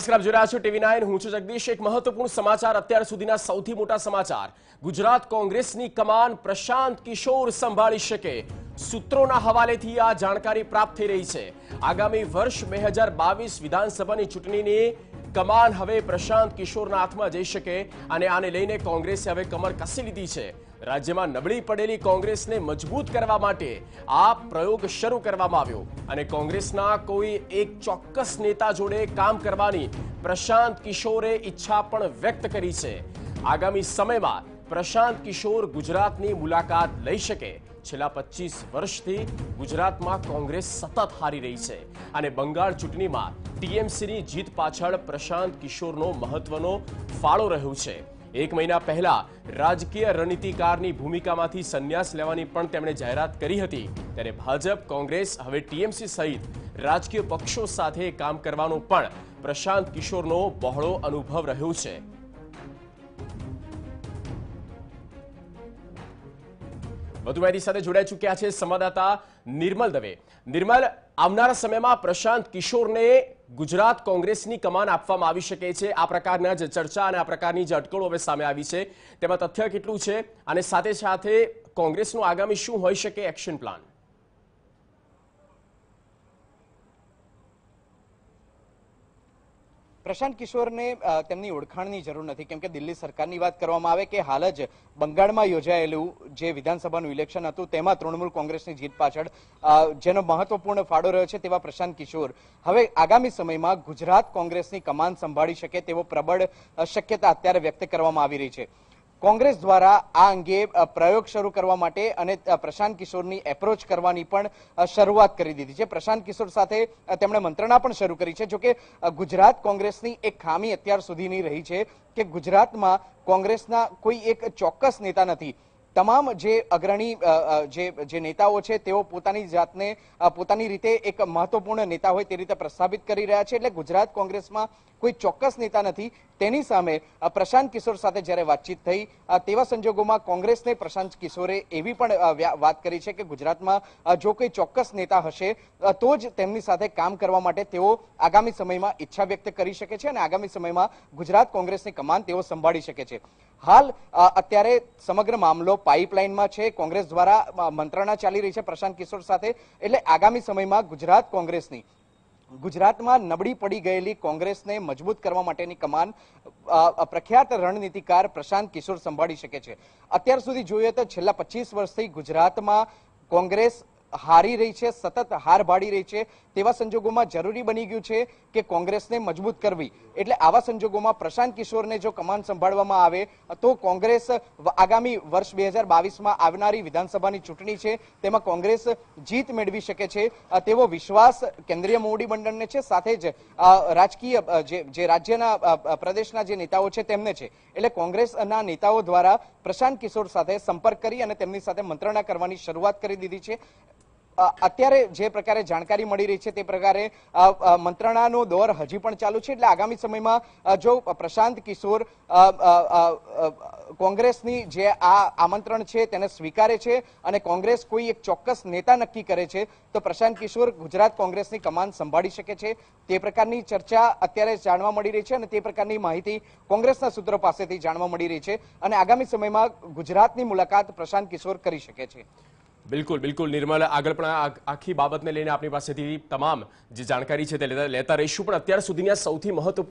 નમસ્કાર જોઈ રહ્યા છો ટીવી નાઇન હું છું એક મહત્વપૂર્ણ સમાચાર અત્યાર સુધીના સૌથી મોટા સમાચાર ગુજરાત કોંગ્રેસની કમાન પ્રશાંત કિશોર સંભાળી શકે સૂત્રોના હવાલેથી આ જાણકારી પ્રાપ્ત થઈ રહી છે આગામી વર્ષ બે હજાર બાવીસ વિધાનસભાની ચૂંટણીની કમાન હવે પ્રશાંત કિશોરના હાથમાં જઈ શકે અને આને લઈને કોંગ્રેસે હવે કમર કસી લીધી છે રાજ્યમાં નબળી પડેલી કોંગ્રેસને મજબૂત કરવા માટે આ પ્રયોગ શરૂ કરવામાં આવ્યો અને કોંગ્રેસના કોઈ એક ચોક્કસ નેતા જોડે કામ કરવાની પ્રશાંત કિશોરે ઈચ્છા પણ વ્યક્ત કરી છે આગામી સમયમાં પ્રશાંત કિશોર ગુજરાતની મુલાકાત લઈ શકે છેલ્લા પચીસ વર્ષથી ગુજરાતમાં કોંગ્રેસ સતત હારી રહી છે અને બંગાળ ચૂંટણીમાં ટીએમસીની જીત પાછળ પ્રશાંત કિશોરનો મહત્વનો ફાળો રહ્યો છે એક મહિના પહેલા રાજકીય રણનીતિકારની ભૂમિકામાંથી સંન્યાસ લેવાની પણ તેમણે જાહેરાત કરી હતી ત્યારે ભાજપ કોંગ્રેસ હવે ટીએમસી સહિત રાજકીય પક્ષો સાથે કામ કરવાનો પણ પ્રશાંત કિશોરનો બહોળો અનુભવ રહ્યો છે વધુ માહિતી સાથે જોડાઈ ચૂક્યા છે સંવાદદાતા નિર્મલ દવે નિર્મલ આવનારા સમયમાં પ્રશાંત કિશોરને ગુજરાત કોંગ્રેસની કમાન આપવામાં આવી શકે છે આ પ્રકારના જે ચર્ચા અને આ પ્રકારની જે અટકળો હવે સામે આવી છે તેમાં તથ્ય કેટલું છે અને સાથે સાથે કોંગ્રેસનું આગામી શું હોઈ શકે એક્શન પ્લાન પ્રશાંત કિશોરને તેમની ઓળખાણની જરૂર નથી કેમ કે દિલ્હી સરકારની વાત કરવામાં આવે કે હાલ જ બંગાળમાં યોજાયેલું જે વિધાનસભાનું ઇલેક્શન હતું તેમાં તૃણમૂલ કોંગ્રેસની જીત પાછળ જેનો મહત્વપૂર્ણ ફાળો રહ્યો છે તેવા પ્રશાંત કિશોર હવે આગામી સમયમાં ગુજરાત કોંગ્રેસની કમાન સંભાળી શકે તેવો પ્રબળ શક્યતા અત્યારે વ્યક્ત કરવામાં આવી રહી છે કોંગ્રેસ દ્વારા આ અંગે પ્રયોગ શરૂ કરવા માટે અને પ્રશાંત કિશોરની એપ્રોચ કરવાની પણ શરૂઆત કરી દીધી છે પ્રશાંત કિશોર સાથે તેમણે મંત્રણા પણ શરૂ કરી છે જોકે ગુજરાત કોંગ્રેસની એક ખામી અત્યાર સુધીની રહી છે કે ગુજરાતમાં કોંગ્રેસના કોઈ એક ચોક્કસ નેતા નથી તમામ જે અગ્રણી જે જે નેતાઓ છે તેઓ પોતાની જાતને પોતાની રીતે એક મહત્વપૂર્ણ નેતા હોય તે રીતે પ્રસ્થાપિત કરી રહ્યા છે એટલે ગુજરાત કોંગ્રેસમાં કોઈ ચોક્કસ નેતા નથી તેની સામે પ્રશાંત કિશોર સાથે જ્યારે વાતચીત થઈ તેવા સંજોગોમાં કોંગ્રેસને પ્રશાંત કિશોરે એવી પણ વાત કરી છે કે ગુજરાતમાં જો કોઈ ચોક્કસ નેતા હશે તો જ તેમની સાથે કામ કરવા માટે તેઓ આગામી સમયમાં ઈચ્છા વ્યક્ત કરી શકે છે અને આગામી સમયમાં ગુજરાત કોંગ્રેસની કમાન તેઓ સંભાળી શકે છે હાલ અત્યારે સમગ્ર મામલો પાઇપલાઇનમાં છે કોંગ્રેસ દ્વારા મંત્રણા ચાલી રહી છે પ્રશાંત કિશોર સાથે એટલે આગામી સમયમાં ગુજરાત કોંગ્રેસની ગુજરાતમાં નબળી પડી ગયેલી કોંગ્રેસને મજબૂત કરવા માટેની કમાન પ્રખ્યાત રણનીતિકાર પ્રશાંત કિશોર સંભાળી શકે છે અત્યાર સુધી જોઈએ તો છેલ્લા પચીસ વર્ષથી ગુજરાતમાં કોંગ્રેસ હારી રહી છે સતત હાર ભાડી રહી છે તેવા સંજોગોમાં જરૂરી બની ગયું છે કે કોંગ્રેસને મજબૂત કરવી એટલે આવા સંજોગોમાં પ્રશાંત કિશોરને જો કમાન સંભાળવામાં આવે તો કોંગ્રેસ આગામી વર્ષ બે હજાર બાવીસમાં આવનારી વિધાનસભાની ચૂંટણી છે તેમાં કોંગ્રેસ જીત મેળવી શકે છે તેવો વિશ્વાસ કેન્દ્રીય મોવડી મંડળને છે સાથે જ રાજકીય જે રાજ્યના પ્રદેશના જે નેતાઓ છે તેમને છે એટલે કોંગ્રેસના નેતાઓ દ્વારા પ્રશાંત કિશોર સાથે સંપર્ક કરી અને તેમની સાથે મંત્રણા કરવાની શરૂઆત કરી દીધી છે અત્યારે જે પ્રકારે જાણકારી મળી રહી છે તે પ્રકારે મંત્રણાનો દોર હજી પણ ચાલુ છે એટલે આગામી સમયમાં જો પ્રશાંત કિશોર કોંગ્રેસની જે આ આમંત્રણ છે તેને સ્વીકારે છે અને કોંગ્રેસ કોઈ એક ચોક્કસ નેતા નક્કી કરે છે તો પ્રશાંત કિશોર ગુજરાત કોંગ્રેસની કમાન સંભાળી શકે છે તે પ્રકારની ચર્ચા અત્યારે જાણવા મળી રહી છે અને તે પ્રકારની માહિતી કોંગ્રેસના સૂત્રો પાસેથી જાણવા મળી રહી છે અને આગામી સમયમાં ગુજરાતની મુલાકાત પ્રશાંત કિશોર કરી શકે છે બિલકુલ બિલકુલ નિર્મલ આગળ પણ આખી બાબતને લઈને આપણી પાસેથી તમામ જે જાણકારી છે તે લેતા રહીશું પણ અત્યાર સુધીની આ સૌથી મહત્વ